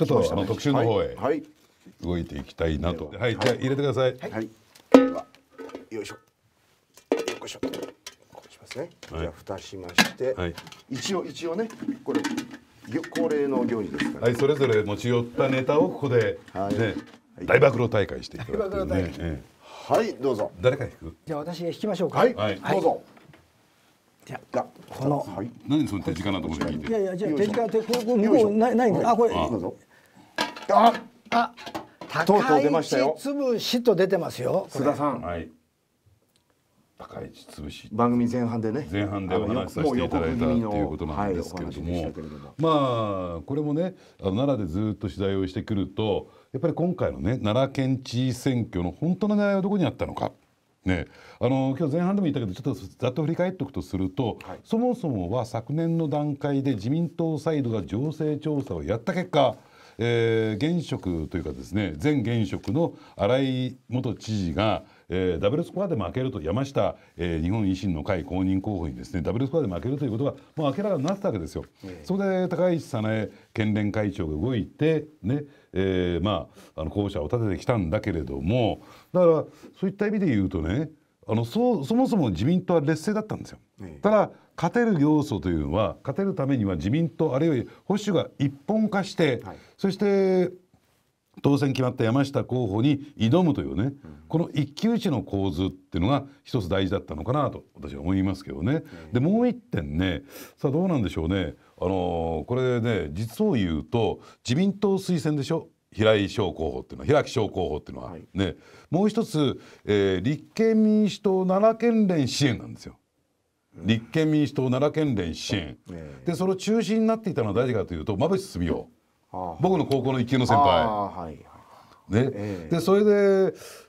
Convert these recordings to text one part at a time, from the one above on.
ちょっとあの特集の方へ動いていきたいなと。はい、じゃあ入れてください。はい。よいしょ。よいしょ。こうしますね。じゃあ蓋しまして、一応一応ねこれ恒例の行事ですから、はい、それぞれ持ち寄ったネタをここでね、大暴露大会していただくね。はい、どうぞ。誰か引く？じゃあ私引きましょうか。はい、どうぞ。じゃあこの何その手近なところでいて。いやいやじゃ手近手ここ向こうないないんだ。あこれ。どうぞ。ああとうとう出ましたよ。つぶしと出てますよ。須田さん。はい。高市つぶし。番組前半でね。前半でお話しさせていただいたということなんですけれども、はい、どもまあこれもね、あの奈良でずっと取材をしてくると、やっぱり今回のね奈良県知事選挙の本当の狙いはどこにあったのか。ね、あの今日前半でも言ったけどちょっとざっと振り返っておくとすると、はい、そもそもは昨年の段階で自民党サイドが情勢調査をやった結果えー、現職というかですね前現職の新井元知事が、えー、ダブルスコアで負けると山下、えー、日本維新の会公認候補にですねダブルスコアで負けるということがもう明らかになってたわけですよ。えー、そこで高市早苗県連会長が動いてね、えー、まああの候補者を立ててきたんだけれどもだからそういった意味で言うとねあのそそもそも自民党は劣勢だったんですよ。ただ勝てる要素というのは勝てるためには自民党あるいは保守が一本化して、はい、そして当選決まった山下候補に挑むというね、うん、この一騎打ちの構図っていうのが一つ大事だったのかなと私は思いますけどね。でもう一点ねさあどうなんでしょうねあのー、これね実を言うと自民党推薦でしょ平井翔候補っていうのは平木翔候補っていうのは、はい、ねもう一つ、えー、立憲民主党奈良県連支援なんですよ。うん、立憲民主党奈良県連支援、えー、でその中心になっていたのは誰かというと馬淵澄夫僕の高校の一級の先輩。はい、ね、でそれで、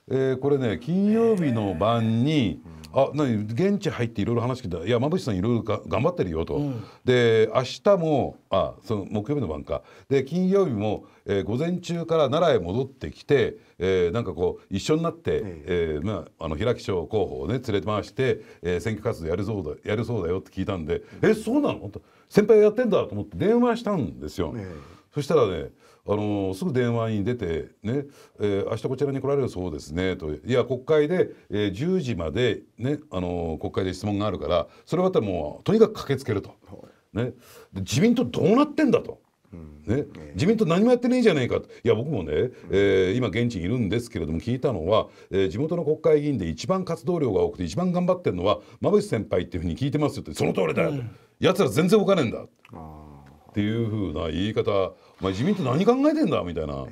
えー、これね金曜日の晩に、えーあ何現地入っていろいろ話聞いたいや馬渕さんいろいろ頑張ってるよと、うん、で明日もあその木曜日の晩かで金曜日も、えー、午前中から奈良へ戻ってきて、えー、なんかこう一緒になって、うん、えー、まあ、あの平木賞候補をね連れて回して、えー、選挙活動やるそうだやるそうだよって聞いたんで「うん、えそうなの?」と「先輩やってんだ」と思って電話したんですよ。うんそしたらねあのすぐ電話に出てね、えー、明日こちらに来られるそうですねといや国会で、えー、10時までね、あの国会で質問があるからそれはもうとにかく駆けつけると、ね、自民党どうなってんだと。ね、自民党何もやってねえじゃねえかといや僕もね、えー、今現地にいるんですけれども聞いたのは、えー、地元の国会議員で一番活動量が多くて一番頑張ってるのは馬淵先輩っていうふうに聞いてますってその通りだよ、うん、やつら全然動かねえんだ。あっていうふうな言い方「お前自民党何考えてんだ」みたいな。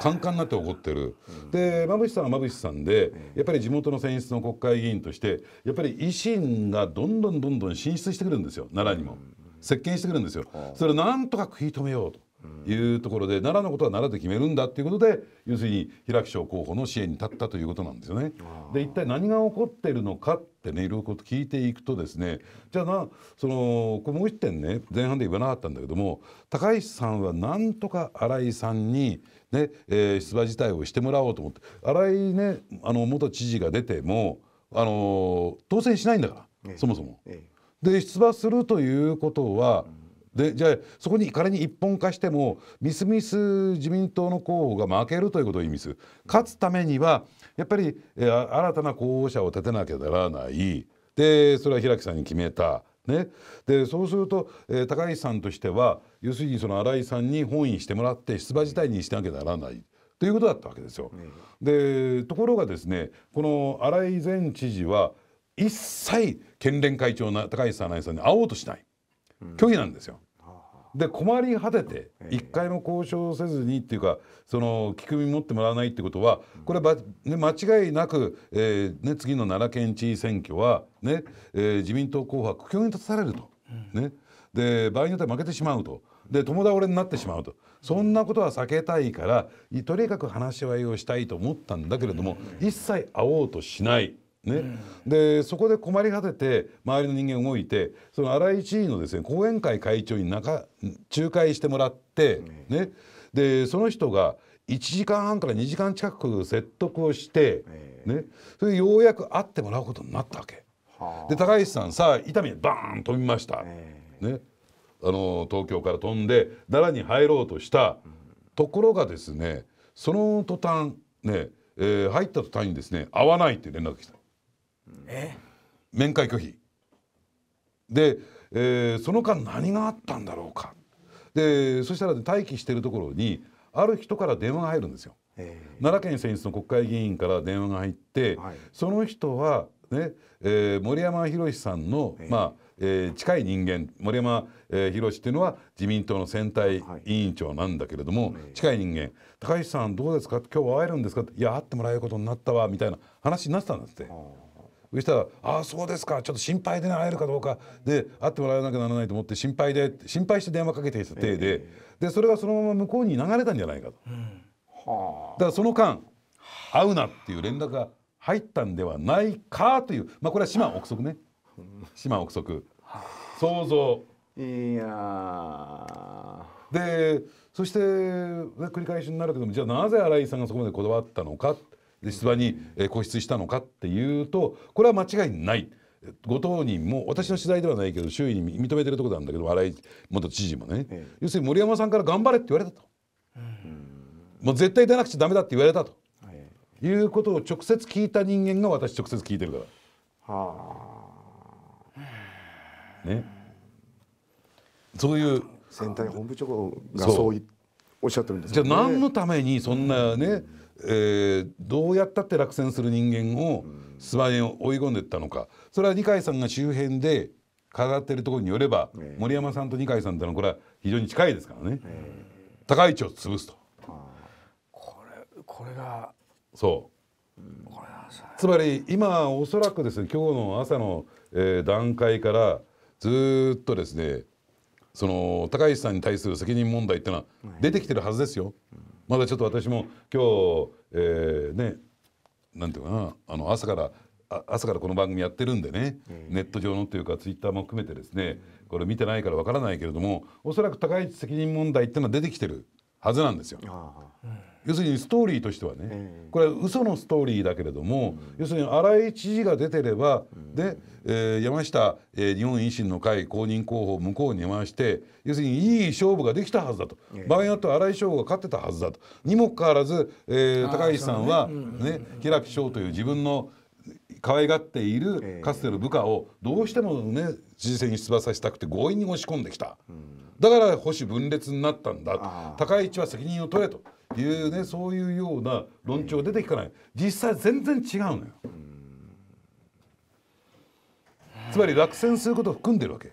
カンカンになって怒ってる、で馬淵さんは馬淵さんでやっぱり地元の選出の国会議員としてやっぱり維新がどんどんどんどん進出してくるんですよ奈良にも、接巻してくるんですよそれをなんとか食い止めようというところで、うん、奈良のことは奈良で決めるんだっていうことで要するに平木省候補の支援に立ったということなんですよね。で一体何が起こっているのかってねいろいろと聞いていくとですねじゃあなそのもう一点ね前半で言わなかったんだけども高橋さんはなんとか新井さんにね、えー、出馬辞退をしてもらおうと思って新井ねあの元知事が出ても、あの当選しないんだから、ええ、そもそも。ええで出馬するということは、でじゃあそこに仮に一本化してもみすみす自民党の候補が負けるということを意味する勝つためにはやっぱり、え新たな候補者を立てなきゃならないでそれは平木さんに決めた。ね、でそうすると、えー、高市さんとしては要するにその新井さんに本位してもらって出馬自体にしなきゃならない。ということだったわけですよ。でところがですねこの新井前知事は一切県連会長の高市早苗さんに会おうとしない。拒否なんですよ。で困り果てて一回も交渉せずにっていうかその聞く身持ってもらわないってことはこれは、ね、間違いなく、えーね、次の奈良県知事選挙はね、ねえー、自民党候補は苦境に立たされると、ね、で場合によっては負けてしまうとで共倒れになってしまうとそんなことは避けたいからとにかく話し合いをしたいと思ったんだけれども一切会おうとしない。ね、でそこで困り果てて周りの人間動いてその荒井知事のですね後援会会長に仲仲介してもらって、ね、でその人が1時間半から2時間近く説得をして、ね、それでようやく会ってもらうことになったわけ。で高橋さんさ伊丹にバーン飛びました、ね、あの東京から飛んで奈良に入ろうとしたところがですねその途端ね、えー、入った途端にですね会わないって連絡が来た。面会拒否で、えー、その間何があったんだろうかでそしたら、ね、待機してるところにある人から電話が入るんですよ。奈良県選出の国会議員から電話が入って、はい、その人はね、えー、森山博さんの、まあえー、近い人間森山、えー、っていうのは自民党の選対委員長なんだけれども、はい、近い人間「高橋さんどうですか今日会えるんですか?」って「いや会ってもらえることになったわ」みたいな話になってたんですって。そしたら「ああそうですかちょっと心配で会えるかどうかで会ってもらわなきゃならないと思って心配で心配して電話かけてきた体で,、でそれがそのまま向こうに流れたんじゃないかと、はあ、だからその間会うなっていう連絡が入ったんではないかというまあこれは島憶測ね島憶測想像いやでそして繰り返しになるけどもじゃあなぜ新井さんがそこまでこだわったのか出馬に固執したのかっていうとこれは間違いない。ご当人も私の取材ではないけど周囲に認めてるとこなんだけど新井元知事もね、ええ、要するに森山さんから頑張れって言われたと、うん、もう絶対出なくちゃダメだって言われたと、いうことを直接聞いた人間が私直接聞いてるから。はあ、ね、そういう選対本部長がそうおっしゃってるんです、ね、じゃあ何のためにそんなね、うんえー、どうやったって落選する人間を諏訪へ追い込んでいったのかそれは二階さんが周辺で語っているところによれば、えー、森山さんと二階さんってのはこれは非常に近いですからね、えー、高市を潰すと。これこれがそう、うん、つまり今おそらくですね今日の朝の、えー、段階からずっとですねその高市さんに対する責任問題っていうのは出てきてるはずですよ。うんまだちょっと私も今日、えー、ねなんていうかなあの朝から朝からこの番組やってるんでね、ネット上のというかツイッターも含めてですねこれ見てないからわからないけれどもおそらく高市責任問題っていうのは出てきてるはずなんですよ。要するにストーリーとしてはね、これは嘘のストーリーだけれども、要するに荒井知事が出てれば、で、えー、山下、えー、日本維新の会公認候補を向こうに回して要するにいい勝負ができたはずだと、場合によっては荒井翔吾が勝ってたはずだとにもかかわらず、えー、高市さんは、ね平木翔という自分の可愛がっているかつての部下をどうしてもね知事選に出馬させたくて強引に押し込んできた、だから保守分裂になったんだと高市は責任を取れと。いうねそういうような論調出てきかない、実際全然違うのよ。つまり落選することを含んでるわけ。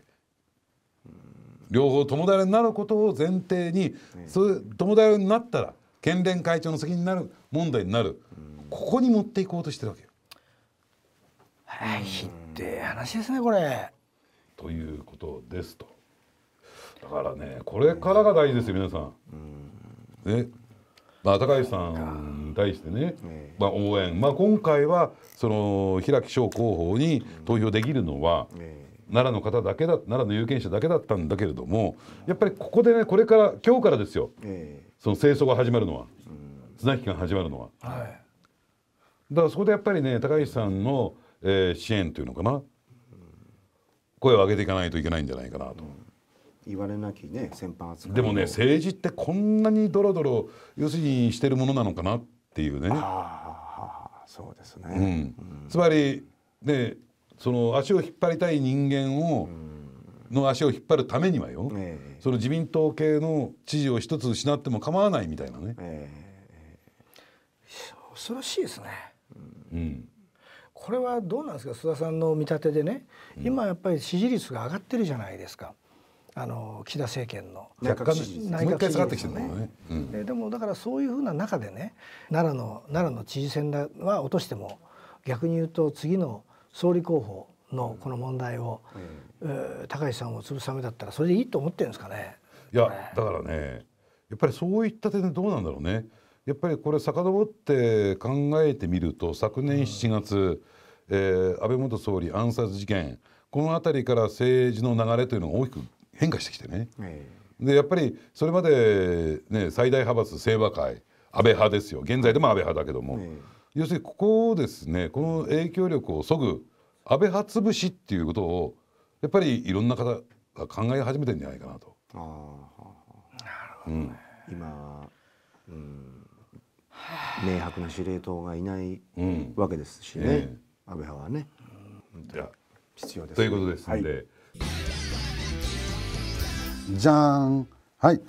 両方共だれになることを前提に、そうう共だれになったら県連会長の責任になる問題になる、ここに持っていこうとしてるわけよ。はい、ひって話ですねこれ。ということですと。だからねこれからが大事ですよ皆さん。ねまあ、高橋さんに対してね、まあ、応援、まあ、今回はその平木翔候補に投票できるのは、奈良の方だけだ奈良の有権者だけだったんだけれどもやっぱりここでねこれから今日からですよ、その清掃が始まるのは、綱引きが始まるのは、だからそこでやっぱりね高橋さんの、えー、支援というのかな声を上げていかないといけないんじゃないかなと。言われなきね先般扱いでもね政治ってこんなにドロドロ要するにしてるものなのかなっていうね。ああそうですね、うんうん、つまりねその足を引っ張りたい人間を、うん、の足を引っ張るためにはよ、えー、その自民党系の知事を一つ失っても構わないみたいなね。えー、恐ろしいですね。うんこれはどうなんですか須田さんの見立てでね、今やっぱり支持率が上がってるじゃないですか、あの岸田政権の内閣支持ですね。でもだからそういうふうな中でね奈良の奈良の知事選は落としても逆に言うと次の総理候補のこの問題を、うん、高橋さんを潰すためだったらそれでいいと思ってるんですかね。いや、ね、だからねやっぱりそういった点でどうなんだろうね。やっぱりこれ遡って考えてみると昨年7月、うん、えー、安倍元総理暗殺事件この辺りから政治の流れというのが大きく変化してきてね、でやっぱりそれまで、ね、最大派閥清和会安倍派ですよ現在でも安倍派だけども、要するにここをですねこの影響力をそぐ安倍派潰しっていうことをやっぱりいろんな方が考え始めてんじゃないかなと。あなるほど、今、うん、明白な司令塔がいないわけですしね、うんえー、安倍派はね。うん、じゃ必要です、ね、ということですんで。はいじゃーんはい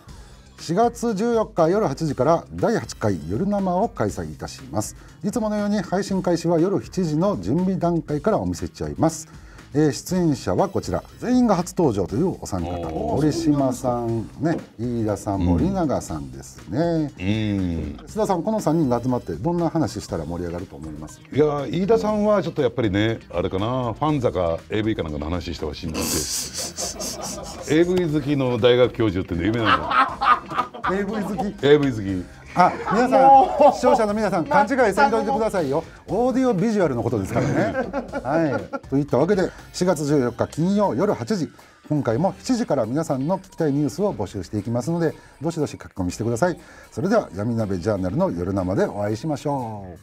4月14日夜8時から第8回夜生を開催いたしますいつものように配信開始は夜7時の準備段階からお見せしちゃいますえー、出演者はこちら全員が初登場というお三方森島さんね飯田さん森永さんですね、うん、須田さんこの3人が集まってどんな話したら盛り上がると思いますいや飯田さんはちょっとやっぱりねあれかなファンザか AV かなんかの話してほしいなだって AV 好きの大学教授っていうの夢なの AV 好き AV 好きあ皆さん視聴者の皆さん勘違いせんといてくださいよオーディオビジュアルのことですからね はいといったわけで4月14日金曜夜8時今回も7時から皆さんの聞きたいニュースを募集していきますのでどしどし書き込みしてくださいそれでは闇鍋ジャーナルの夜生でお会いしましょう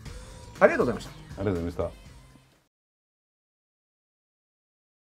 ありがとうございましたありがとうございました